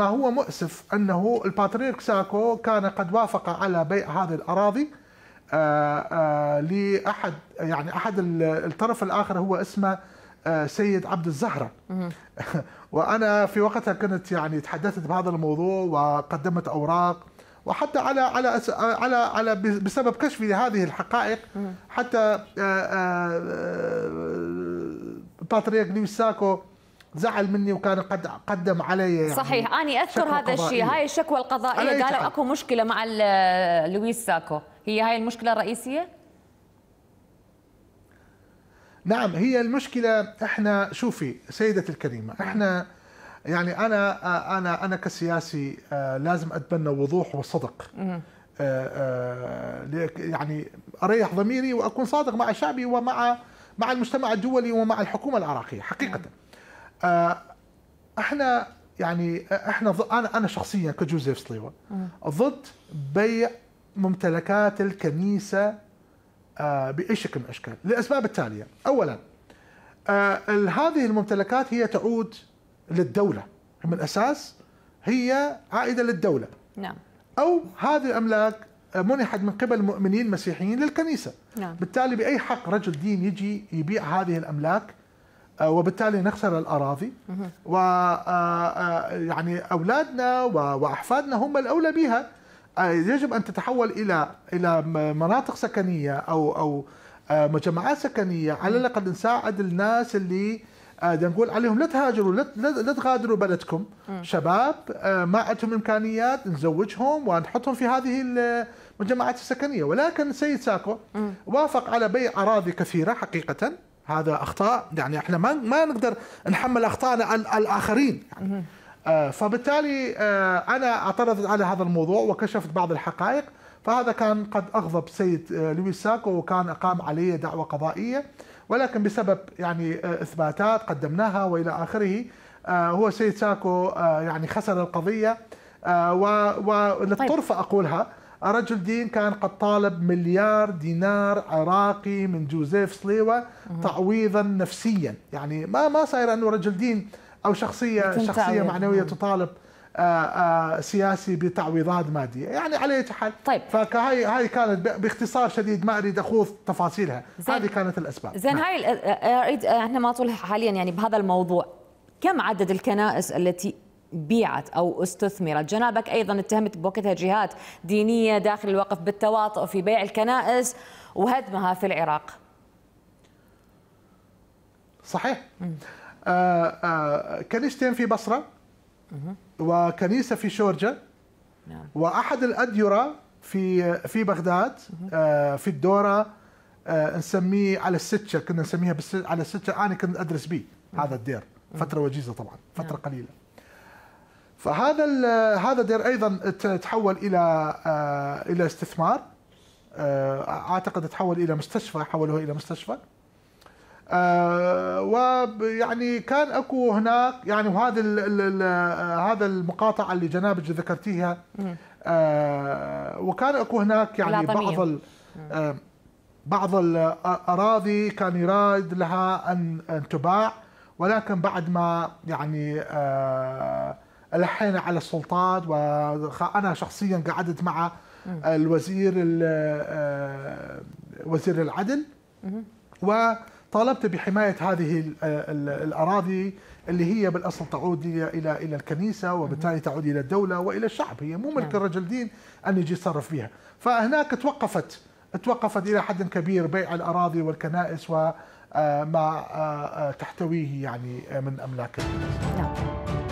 ما هو مؤسف أنه الباتريرك ساكو كان قد وافق على بيع هذه الأراضي آه، آه، لأحد يعني أحد الطرف الآخر هو اسمه آه، سيد عبد الزهرة وأنا في وقتها كنت يعني تحدثت بهذا الموضوع وقدمت أوراق وحتى على على على على بسبب كشفي لهذه الحقائق حتى باتريك نيوساكو ساكو زعل مني وكان قد قدم علي يعني صحيح اني أذكر هذا الشيء هاي الشكوى القضائية قالوا أكو مشكلة مع لويس ساكو هي هاي المشكلة الرئيسية؟ نعم هي المشكلة احنا شوفي سيدتي الكريمة احنا يعني انا انا انا كسياسي آه، لازم اتبنى وضوح وصدق آه، آه، يعني اريح ضميري واكون صادق مع شعبي ومع مع المجتمع الدولي ومع الحكومة العراقية حقيقة نعم. آه، احنا يعني آه، احنا ضد انا انا شخصيا كجوزيف سليوه ضد بيع ممتلكات الكنيسه آه، باي شكل من الاشكال للاسباب التاليه اولا هذه الممتلكات هي تعود للدوله من الاساس هي عائده للدوله نعم او هذه الاملاك منحت من قبل المؤمنين المسيحيين للكنيسه نعم. بالتالي باي حق رجل دين يجي يبيع هذه الاملاك آه، وبالتالي نخسر الاراضي و آه، آه، يعني اولادنا واحفادنا هم الاولى بها يجب ان تتحول الى الى مناطق سكنيه او او مجمعات سكنيه على الاقل نساعد الناس اللي نقول عليهم لا تهاجروا لا تغادروا بلدكم شباب ما عندهم امكانيات نزوجهم ونحطهم في هذه المجمعات السكنيه ولكن السيد ساكو وافق على بيع اراضي كثيره حقيقه هذا اخطاء يعني احنا ما ما نقدر نحمل اخطائنا على الاخرين يعني آه، فبالتالي آه، انا اعترضت على هذا الموضوع وكشفت بعض الحقائق فهذا كان قد اغضب سيد آه، لويس ساكو وكان اقام عليه دعوه قضائيه ولكن بسبب يعني اثباتات قدمناها والى اخره هو سيد ساكو يعني خسر القضيه وللطرفه طيب. اقولها رجل دين كان قد طالب مليار دينار عراقي من جوزيف سليوة تعويضا نفسيا يعني ما ما صاير انه رجل دين او شخصيه شخصيه معنويه تطالب آآ آه، آآ آه، سياسي بتعويضات ماديه يعني على اي حال طيب فهاي هاي كانت باختصار شديد ما اريد اخوض تفاصيلها هذه كانت الاسباب زين نعم. هاي آه، اريد احنا ما طول حاليا يعني بهذا الموضوع كم عدد الكنائس التي بيعت أو استثمرت جنابك أيضا اتهمت بوقتها جهات دينية داخل الوقف بالتواطؤ في بيع الكنائس وهدمها في العراق صحيح آه آه كنيستين في بصرة وكنيسة في شورجة نعم. وأحد الأديرة في في بغداد آه في الدورة آه نسميه على السكه كنا نسميها على السكه أنا كنت أدرس به هذا الدير فترة وجيزة طبعا فترة نعم. قليلة فهذا هذا دير ايضا تحول الى آه، الى استثمار آه، اعتقد تحول الى مستشفى حولوه الى مستشفى آه، ويعني كان اكو هناك يعني وهذا هذا المقاطعه اللي جنابج ذكرتيها وكان اكو هناك يعني بعض بعض الاراضي كان يراد لها ان تباع ولكن بعد ما يعني آه لحينا على السلطات وانا شخصيا قعدت مع الوزير آه، وزير العدل وطالبت بحمايه هذه آه، الاراضي اللي هي بالاصل تعود الى الى الكنيسه وبالتالي تعود الى الدوله والى الشعب هي مو ملك نعم. الرجل دين ان يجي يتصرف فيها فهناك توقفت توقفت الى حد كبير بيع الاراضي والكنائس وما آه، تحتويه يعني من املاك الكنيسه. نعم.